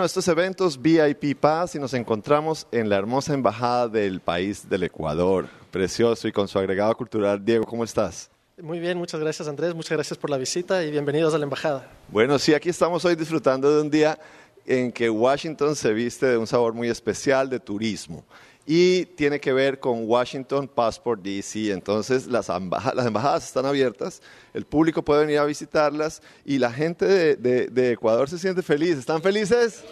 estos eventos VIP Paz y nos encontramos en la hermosa embajada del país del Ecuador, precioso y con su agregado cultural. Diego, ¿cómo estás? Muy bien, muchas gracias Andrés, muchas gracias por la visita y bienvenidos a la embajada. Bueno, sí, aquí estamos hoy disfrutando de un día en que Washington se viste de un sabor muy especial de turismo y tiene que ver con Washington Passport DC. Entonces las, embajadas están abiertas, el público puede venir a visitarlas y la gente de, de Ecuador se siente feliz. ¿Están felices?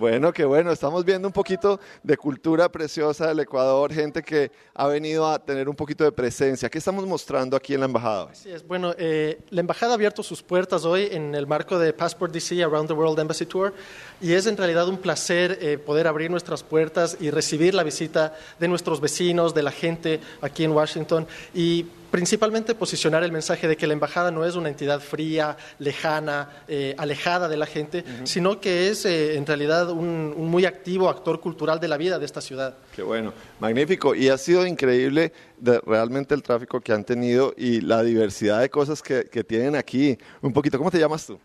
Bueno, qué bueno. Estamos viendo un poquito de cultura preciosa del Ecuador, gente que ha venido a tener un poquito de presencia. ¿Qué estamos mostrando aquí en la embajada? Sí, es. Bueno, eh, la embajada ha abierto sus puertas hoy en el marco de Passport DC Around the World Embassy Tour y es en realidad un placer eh, poder abrir nuestras puertas y recibir la visita de nuestros vecinos, de la gente aquí en Washington y principalmente posicionar el mensaje de que la embajada no es una entidad fría, lejana, eh, alejada de la gente, sino que es eh, en realidad un, muy activo actor cultural de la vida de esta ciudad. Qué bueno, magnífico. Y ha sido increíble realmente el tráfico que han tenido y la diversidad de cosas que, tienen aquí. Un poquito, ¿cómo te llamas tú?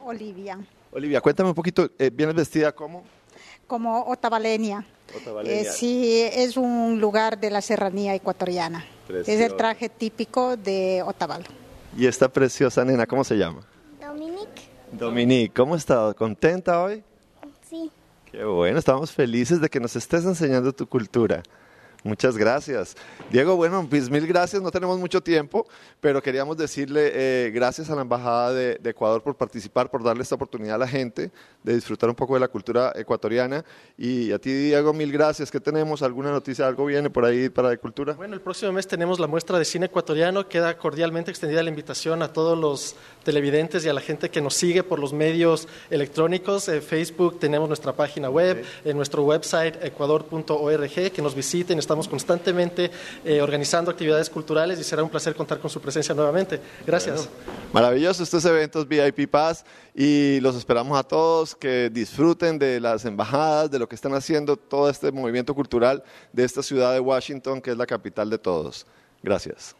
Olivia. Olivia, cuéntame un poquito, eh, ¿vienes vestida como? Como Otavalenia, sí, es un lugar de la serranía ecuatoriana. Es el traje típico de Otavalo. Y esta preciosa nena, ¿cómo se llama? Dominique. Dominique, ¿cómo estás? ¿Contenta hoy? Sí. Qué bueno, estamos felices de que nos estés enseñando tu cultura. Muchas gracias. Diego, bueno, pues mil gracias, no tenemos mucho tiempo, pero queríamos decirle eh, gracias a la Embajada de, Ecuador por participar, por darle esta oportunidad a la gente de disfrutar un poco de la cultura ecuatoriana. Y a ti, Diego, mil gracias. ¿Qué tenemos? ¿Alguna noticia? ¿Algo viene por ahí para la cultura? Bueno, el próximo mes tenemos la muestra de cine ecuatoriano. Queda cordialmente extendida la invitación a todos los televidentes y a la gente que nos sigue por los medios electrónicos. En Facebook tenemos nuestra página web, en nuestro website ecuador.org, que nos visiten. Estamos constantemente eh, organizando actividades culturales y será un placer contar con su presencia nuevamente. Gracias. maravilloso estos eventos VIP Pass y los esperamos a todos que disfruten de las embajadas, de lo que están haciendo todo este movimiento cultural de esta ciudad de Washington, que es la capital de todos. Gracias.